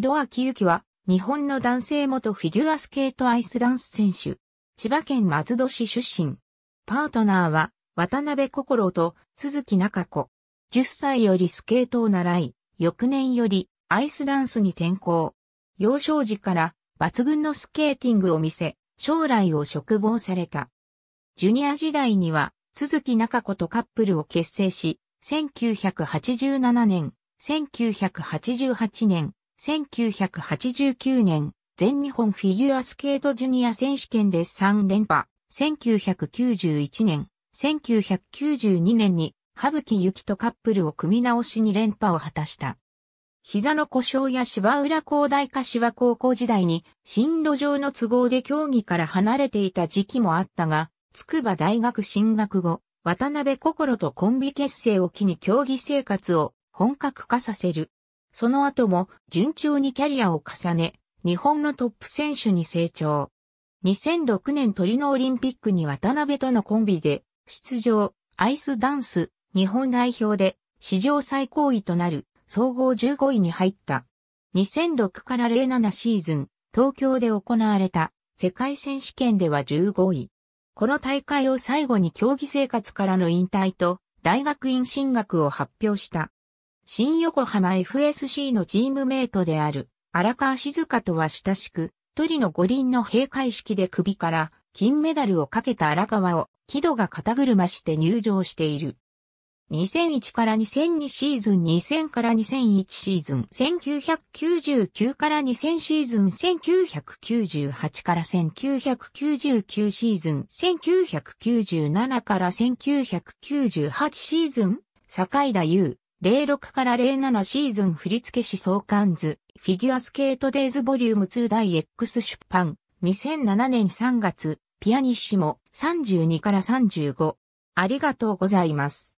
木戸明幸は、日本の男性元フィギュアスケートアイスダンス選手。千葉県松戸市出身。パートナーは、渡辺心と、鈴木中子。10歳よりスケートを習い、翌年より、アイスダンスに転向。幼少時から、抜群のスケーティングを見せ、将来を嘱望された。ジュニア時代には、鈴木中子とカップルを結成し、1987年、1988年、1989年、全日本フィギュアスケートジュニア選手権で3連覇。1991年、1992年に、羽吹ゆきとカップルを組み直しに連覇を果たした。膝の故障や芝浦高大柏高校時代に、進路上の都合で競技から離れていた時期もあったが、筑波大学進学後、渡辺心とコンビ結成を機に競技生活を本格化させる。その後も順調にキャリアを重ね、日本のトップ選手に成長。2006年トリノオリンピックに渡辺とのコンビで出場、アイスダンス、日本代表で史上最高位となる総合15位に入った。2006から07シーズン、東京で行われた世界選手権では15位。この大会を最後に競技生活からの引退と大学院進学を発表した。新横浜 FSC のチームメイトである荒川静香とは親しく、トリの五輪の閉会式で首から金メダルをかけた荒川を木戸が肩車して入場している。2001から2002シーズン2000から2001シーズン1999から2000シーズン1998から1999シーズン1997から1998シーズン坂井田優06から07シーズン振付師相関図、フィギュアスケートデイズボリューム2大 X 出版、2007年3月、ピアニッシモ32から35。ありがとうございます。